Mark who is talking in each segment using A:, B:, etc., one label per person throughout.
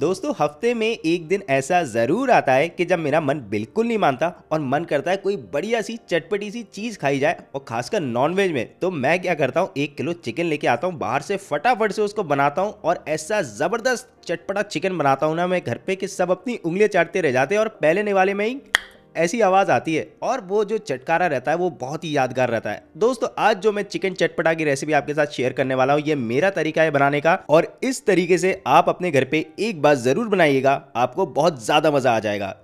A: दोस्तों हफ्ते में एक दिन ऐसा ज़रूर आता है कि जब मेरा मन बिल्कुल नहीं मानता और मन करता है कोई बढ़िया सी चटपटी सी चीज़ खाई जाए और खासकर नॉनवेज में तो मैं क्या करता हूँ एक किलो चिकन लेके आता हूँ बाहर से फटाफट से उसको बनाता हूँ और ऐसा ज़बरदस्त चटपटा चिकन बनाता हूँ ना मैं घर पे कि सब अपनी उंगलियाँ चाटते रह जाते हैं और पहले वाले में ही ऐसी आवाज़ आती है और वो जो चटकारा रहता है वो बहुत ही यादगार रहता है दोस्तों आज जो मैं चिकन चटपटा की रेसिपी आपके साथ शेयर करने वाला हूँ ये मेरा तरीका है बनाने का और इस तरीके से आप अपने घर पे एक बार ज़रूर बनाइएगा आपको बहुत ज़्यादा मज़ा आ जाएगा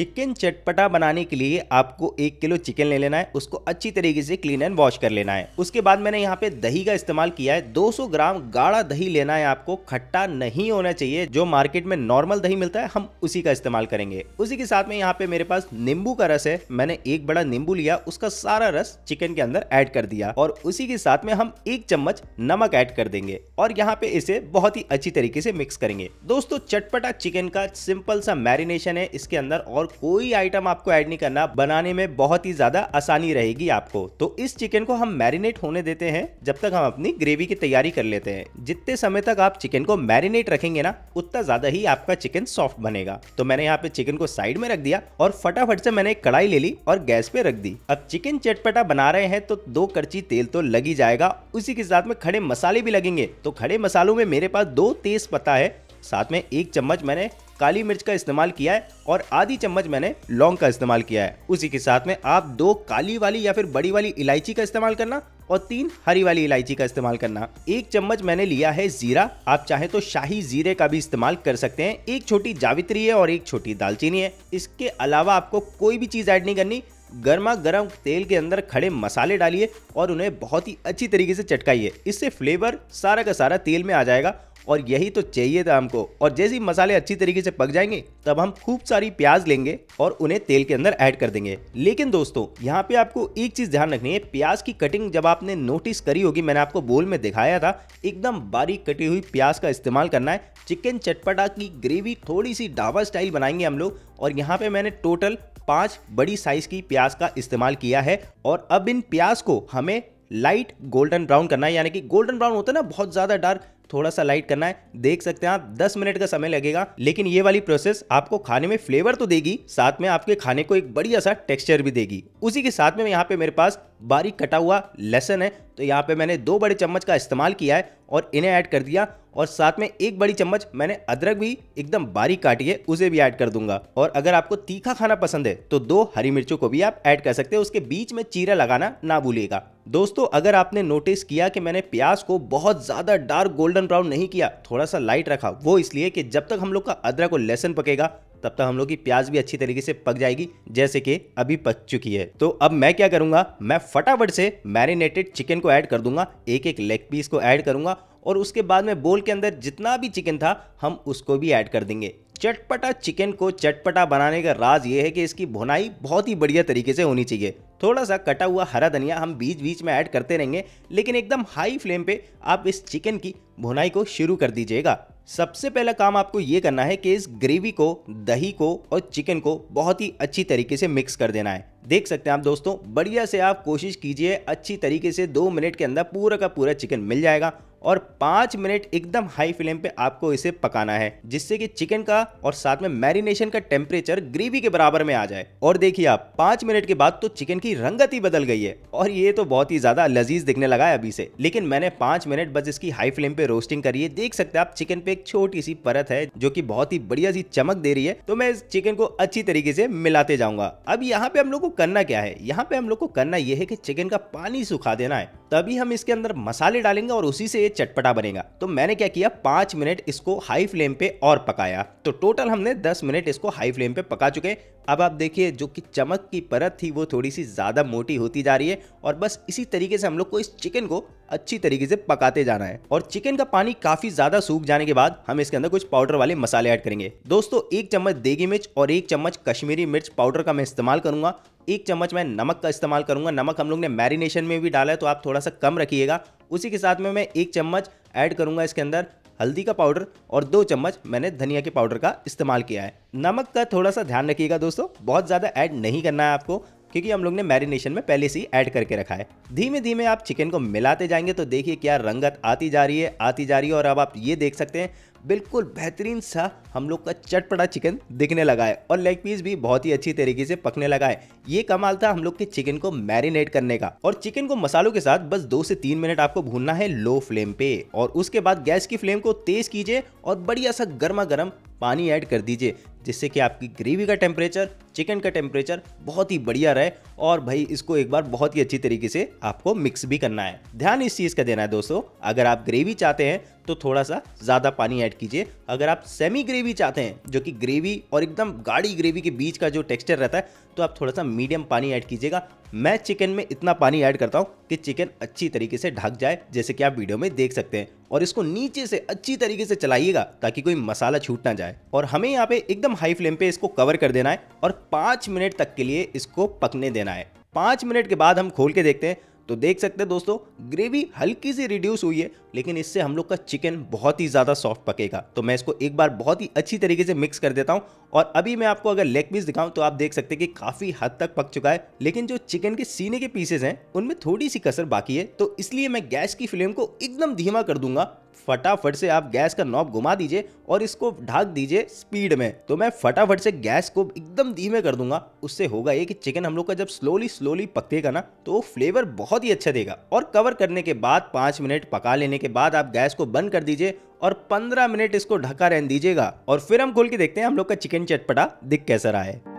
A: चिकन चटपटा बनाने के लिए आपको एक किलो चिकन ले लेना है उसको अच्छी तरीके से क्लीन एंड वॉश कर लेना है उसके बाद मैंने यहाँ पे दही का इस्तेमाल किया है 200 ग्राम गाढ़ा दही लेना है आपको खट्टा नहीं होना चाहिए जो मार्केट में नॉर्मल दही मिलता है हम उसी का इस्तेमाल करेंगे उसी के साथ में यहाँ पे मेरे पास नींबू का रस है मैंने एक बड़ा नींबू लिया उसका सारा रस चिकन के अंदर एड कर दिया और उसी के साथ में हम एक चम्मच नमक एड कर देंगे और यहाँ पे इसे बहुत ही अच्छी तरीके से मिक्स करेंगे दोस्तों चटपटा चिकन का सिंपल सा मैरिनेशन है इसके अंदर और कोई आइटम आपको ऐड नहीं करना बनाने में बहुत ही ज्यादा आसानी रहेगी आपको तो इस चिकन को हम मैरिनेट होने देते हैं जब तक हम अपनी ग्रेवी की तैयारी कर लेते हैं जितने समय तक आप चिकन को मैरिनेट रखेंगे ना उतना ज्यादा ही आपका चिकन सॉफ्ट बनेगा तो मैंने यहाँ पे चिकन को साइड में रख दिया और फटाफट से मैंने एक कढ़ाई ले ली और गैस पे रख दी अब चिकन चटपटा बना रहे हैं तो दो करची तेल तो लग ही जाएगा उसी के साथ में खड़े मसाले भी लगेंगे तो खड़े मसालों में मेरे पास दो तेज पत्ता है साथ में एक चम्मच मैंने काली मिर्च का इस्तेमाल किया है और आधी चम्मच मैंने लौंग का इस्तेमाल किया है उसी के साथ में आप दो काली वाली या फिर बड़ी वाली इलायची का इस्तेमाल करना और तीन हरी वाली इलायची का इस्तेमाल करना एक चम्मच मैंने लिया है जीरा आप चाहे तो शाही जीरे का भी इस्तेमाल कर सकते हैं एक छोटी जावित्री है और एक छोटी दालचीनी है इसके अलावा आपको कोई भी चीज़ ऐड नहीं करनी गर्मा गर्म तेल के अंदर खड़े मसाले डालिए और उन्हें बहुत ही अच्छी तरीके से चटकाइए इससे फ्लेवर सारा का सारा तेल में आ जाएगा और यही तो चाहिए था हमको और जैसे ही मसाले अच्छी तरीके से पक जाएंगे तब हम खूब सारी प्याज लेंगे और उन्हें तेल के अंदर ऐड कर देंगे लेकिन दोस्तों यहाँ पे आपको एक चीज ध्यान रखनी है प्याज की कटिंग जब आपने नोटिस करी होगी मैंने आपको बोल में दिखाया था एकदम बारीक कटी हुई प्याज का इस्तेमाल करना है चिकन चटपटा की ग्रेवी थोड़ी सी ढाबा स्टाइल बनाएंगे हम लोग और यहाँ पे मैंने टोटल पांच बड़ी साइज की प्याज का इस्तेमाल किया है और अब इन प्याज को हमें लाइट गोल्डन ब्राउन करना है यानी कि गोल्डन ब्राउन होता है ना बहुत ज़्यादा डार्क थोड़ा सा लाइट करना है देख सकते हैं आप 10 मिनट का समय लगेगा लेकिन ये वाली प्रोसेस आपको खाने में फ्लेवर तो देगी साथ में आपके खाने को एक बढ़िया सा टेक्सचर भी देगी उसी के साथ में यहाँ पे मेरे पास बारीक कटा हुआ लहसन है तो यहाँ पे मैंने दो बड़े चम्मच का इस्तेमाल किया है और इन्हें ऐड कर दिया और साथ में एक बड़ी चम्मच मैंने अदरक भी एकदम बारीक काटी है उसे भी ऐड कर दूंगा और अगर आपको तीखा खाना पसंद है तो दो हरी मिर्चों को भी आप ऐड कर सकते हैं उसके बीच में चीरा लगाना ना भूलिएगा दोस्तों अगर आपने नोटिस किया कि मैंने प्याज को बहुत ज़्यादा डार्क गोल्डन गोल्डन ब्राउन नहीं किया थोड़ा सा लाइट रखा वो इसलिए कि जब तक हम लोग का अदरक और लहसन पकेगा तब तक हम लोग की प्याज भी अच्छी तरीके से पक जाएगी जैसे कि अभी पक चुकी है तो अब मैं क्या करूंगा मैं फटाफट से मैरिनेटेड चिकन को ऐड कर दूंगा एक एक लेग पीस को ऐड करूंगा और उसके बाद में बोल के अंदर जितना भी चिकन था हम उसको भी ऐड कर देंगे चटपटा चिकन को चटपटा बनाने का राज ये है कि इसकी भुनाई बहुत ही बढ़िया तरीके से होनी चाहिए थोड़ा सा कटा हुआ हरा धनिया हम बीच बीच में ऐड करते रहेंगे लेकिन एकदम हाई फ्लेम पे आप इस चिकन की भुनाई को शुरू कर दीजिएगा सबसे पहला काम आपको ये करना है कि इस ग्रेवी को दही को और चिकन को बहुत ही अच्छी तरीके से मिक्स कर देना है देख सकते हैं आप दोस्तों बढ़िया से आप कोशिश कीजिए अच्छी तरीके से दो मिनट के अंदर पूरा का पूरा चिकन मिल जाएगा और पाँच मिनट एकदम हाई फ्लेम पे आपको इसे पकाना है जिससे कि चिकन का और साथ में मैरिनेशन का टेम्परेचर ग्रेवी के बराबर में आ जाए और देखिए आप पाँच मिनट के बाद तो चिकन की रंगत ही बदल गई है और ये तो बहुत ही ज्यादा लजीज दिखने लगा है अभी से लेकिन मैंने पाँच मिनट बस इसकी हाई फ्लेम पे रोस्टिंग करी है देख सकते हैं आप चिकन पे एक छोटी सी परत है जो की बहुत ही बढ़िया सी चमक दे रही है तो मैं इस चिकन को अच्छी तरीके से मिलाते जाऊंगा अब यहाँ पे हम लोग को करना क्या है यहाँ पे हम लोग को करना यह है कि चिकन का पानी सुखा देना है तभी हम इसके अंदर मसाले डालेंगे और उसी से ये चटपटा बनेगा तो मैंने क्या किया पांच मिनट इसको हाई फ्लेम पे और पकाया तो टोटल हमने दस मिनट इसको हाई फ्लेम पे पका चुके अब आप देखिए जो कि चमक की परत थी वो थोड़ी सी ज़्यादा मोटी होती जा रही है और बस इसी तरीके से हम लोग को इस चिकन को अच्छी तरीके से पकाते जाना है और चिकन का पानी काफी ज्यादा सूख जाने के बाद हम इसके अंदर कुछ पाउडर वाले मसाले ऐड करेंगे दोस्तों एक चम्मच देगी मिर्च और एक चम्मच कश्मीरी मिर्च पाउडर का मैं इस्तेमाल करूंगा एक चम्मच मैं नमक का इस्तेमाल करूंगा नमक हम लोग ने मैरिनेशन में भी डाला है तो आप थोड़ा सा कम रखिएगा उसी के साथ में मैं एक चम्मच ऐड करूंगा इसके अंदर हल्दी का पाउडर और दो चम्मच मैंने धनिया के पाउडर का इस्तेमाल किया है नमक का थोड़ा सा ध्यान रखिएगा दोस्तों बहुत ज़्यादा ऐड नहीं करना है आपको क्योंकि हम लोग ने मैरिनेशन में पहले से ही ऐड करके रखा है धीमे धीमे आप चिकन को मिलाते जाएंगे तो देखिए क्या रंगत आती जा रही है आती जा रही है और अब आप ये देख सकते हैं बिल्कुल बेहतरीन सा हम लोग का चटपटा चिकन दिखने लगा है और लेग पीस भी बहुत ही अच्छी तरीके से पकने लगा है ये कमाल था हम लोग के चिकन को मैरिनेट करने का और चिकन को मसालों के साथ बस दो से तीन मिनट आपको भूनना है लो फ्लेम पे और उसके बाद गैस की फ्लेम को तेज कीजिए और बढ़िया सा गर्मा गर्म पानी ऐड कर दीजिए जिससे कि आपकी ग्रेवी का टेम्परेचर चिकन का टेम्परेचर बहुत ही बढ़िया रहे और भाई इसको एक बार बहुत ही अच्छी तरीके से आपको मिक्स भी करना है ध्यान इस चीज़ का देना है दोस्तों अगर आप ग्रेवी चाहते हैं तो थोड़ा सा ज़्यादा पानी ऐड कीजिए अगर आप सेमी ग्रेवी चाहते हैं जो कि ग्रेवी और एकदम गाढ़ी ग्रेवी के बीच का जो टेक्सचर रहता है तो आप थोड़ा सा मीडियम पानी ऐड कीजिएगा मैं चिकन में इतना पानी ऐड करता हूँ कि चिकन अच्छी तरीके से ढक जाए जैसे कि आप वीडियो में देख सकते हैं और इसको नीचे से अच्छी तरीके से चलाइएगा ताकि कोई मसाला छूट ना जाए और हमें यहाँ पे एकदम हाई फ्लेम पे इसको कवर कर देना है और पाँच मिनट तक के लिए इसको पकने देना है पाँच मिनट के बाद हम खोल के देखते हैं तो देख सकते हैं दोस्तों ग्रेवी हल्की सी रिड्यूस हुई है लेकिन इससे हम लोग का चिकन बहुत ही ज़्यादा सॉफ्ट पकेगा तो मैं इसको एक बार बहुत ही अच्छी तरीके से मिक्स कर देता हूँ और अभी मैं आपको अगर लेग पीस दिखाऊं तो आप देख सकते हैं कि काफ़ी हद तक पक चुका है लेकिन जो चिकन के सीने के पीसेज हैं उनमें थोड़ी सी कसर बाकी है तो इसलिए मैं गैस की फ्लेम को एकदम धीमा कर दूंगा फटाफट से आप गैस का नॉब घुमा दीजिए और इसको ढाक दीजिए स्पीड में तो मैं फटाफट से गैस को एकदम धीमे कर दूंगा उससे होगा ये कि चिकन हम लोग का जब स्लोली स्लोली पकेगा ना तो फ्लेवर बहुत ही अच्छा देगा और कवर करने के बाद पाँच मिनट पका लेने के बाद आप गैस को बंद कर दीजिए और 15 मिनट इसको ढका रहने दीजिएगा और फिर हम खोल के देखते हैं हम लोग का चिकन चटपटा दिख कैसा रहा है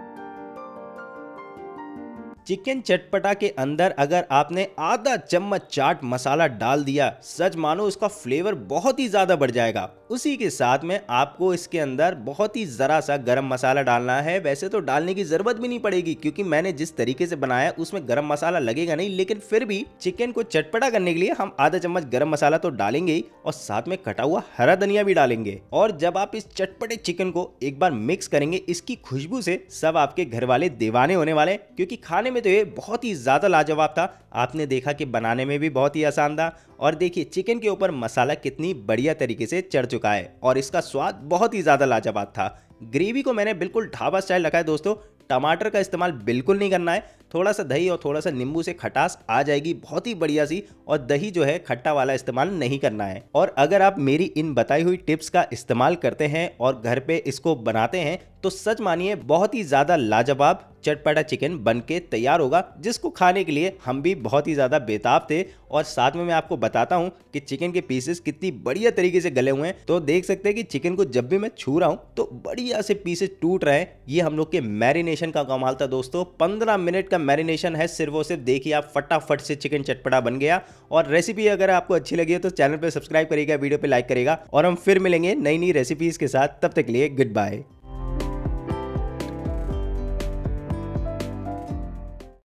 A: चिकन चटपटा के अंदर अगर आपने आधा चम्मच चाट मसाला डाल दिया सच मानो उसका फ्लेवर बहुत ही ज़्यादा बढ़ जाएगा उसी के साथ में आपको इसके अंदर बहुत ही ज़रा सा गरम मसाला डालना है वैसे तो डालने की ज़रूरत भी नहीं पड़ेगी क्योंकि मैंने जिस तरीके से बनाया उसमें गरम मसाला लगेगा नहीं लेकिन फिर भी चिकन को चटपटा करने के लिए हम आधा चम्मच गरम मसाला तो डालेंगे ही और साथ में कटा हुआ हरा धनिया भी डालेंगे और जब आप इस चटपटे चिकन को एक बार मिक्स करेंगे इसकी खुशबू से सब आपके घर वाले दीवाने होने वाले क्योंकि खाने में तो ये बहुत ही ज़्यादा लाजवाब था आपने देखा कि बनाने में भी बहुत ही आसान था और देखिए चिकन के ऊपर मसाला कितनी बढ़िया तरीके से चढ़ चुका है और इसका स्वाद बहुत ही ज़्यादा लाजवाब था ग्रेवी को मैंने बिल्कुल ढाबा स्टाइल रखा है दोस्तों टमाटर का इस्तेमाल बिल्कुल नहीं करना है थोड़ा सा दही और थोड़ा सा नींबू से खटास आ जाएगी बहुत ही बढ़िया सी और दही जो है खट्टा वाला इस्तेमाल नहीं करना है और अगर आप मेरी इन बताई हुई टिप्स का इस्तेमाल करते हैं और घर पे इसको बनाते हैं तो सच मानिए बहुत ही ज़्यादा लाजवाब चटपटा चिकन बन के तैयार होगा जिसको खाने के लिए हम भी बहुत ही ज़्यादा बेताब थे और साथ में मैं आपको बताता हूँ कि चिकन के पीसेस कितनी बढ़िया तरीके से गले हुए हैं तो देख सकते हैं कि चिकन को जब भी मैं छू रहा हूँ तो बढ़िया से पीसेस टूट रहे हैं ये हम लोग के मैरिनेशन का कमाल था दोस्तों पंद्रह मिनट का मैरिनेशन है सिर्फ और सिर्फ देखिए आप फटाफट से चिकन चटपटा बन गया और रेसिपी अगर आपको अच्छी लगी है तो चैनल पर सब्सक्राइब करेगा वीडियो पर लाइक करेगा और हम फिर मिलेंगे नई नई रेसिपीज़ के साथ तब तक लिए गुड बाय